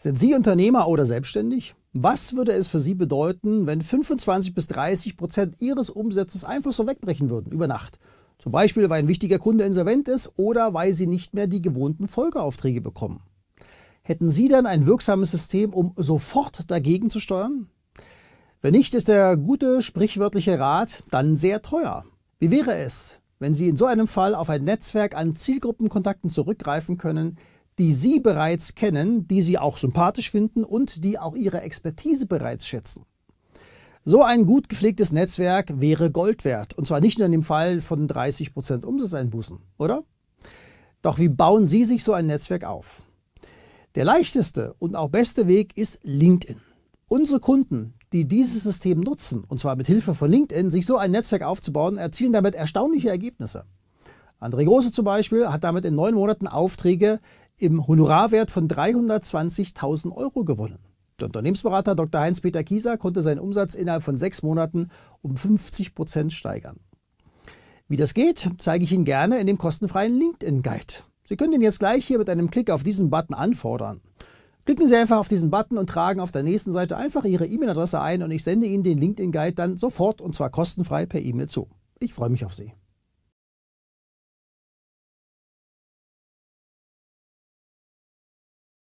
Sind Sie Unternehmer oder selbstständig? Was würde es für Sie bedeuten, wenn 25 bis 30 Prozent Ihres Umsatzes einfach so wegbrechen würden über Nacht? Zum Beispiel, weil ein wichtiger Kunde insolvent ist oder weil Sie nicht mehr die gewohnten Folgeaufträge bekommen. Hätten Sie dann ein wirksames System, um sofort dagegen zu steuern? Wenn nicht, ist der gute sprichwörtliche Rat dann sehr teuer. Wie wäre es, wenn Sie in so einem Fall auf ein Netzwerk an Zielgruppenkontakten zurückgreifen können, die Sie bereits kennen, die Sie auch sympathisch finden und die auch Ihre Expertise bereits schätzen. So ein gut gepflegtes Netzwerk wäre Gold wert. Und zwar nicht nur in dem Fall von 30% Umsatzeinbußen, oder? Doch wie bauen Sie sich so ein Netzwerk auf? Der leichteste und auch beste Weg ist LinkedIn. Unsere Kunden, die dieses System nutzen, und zwar mit Hilfe von LinkedIn, sich so ein Netzwerk aufzubauen, erzielen damit erstaunliche Ergebnisse. André Große zum Beispiel hat damit in neun Monaten Aufträge im Honorarwert von 320.000 Euro gewonnen. Der Unternehmensberater Dr. Heinz-Peter Kieser konnte seinen Umsatz innerhalb von sechs Monaten um 50 Prozent steigern. Wie das geht, zeige ich Ihnen gerne in dem kostenfreien LinkedIn-Guide. Sie können ihn jetzt gleich hier mit einem Klick auf diesen Button anfordern. Klicken Sie einfach auf diesen Button und tragen auf der nächsten Seite einfach Ihre E-Mail-Adresse ein und ich sende Ihnen den LinkedIn-Guide dann sofort und zwar kostenfrei per E-Mail zu. Ich freue mich auf Sie.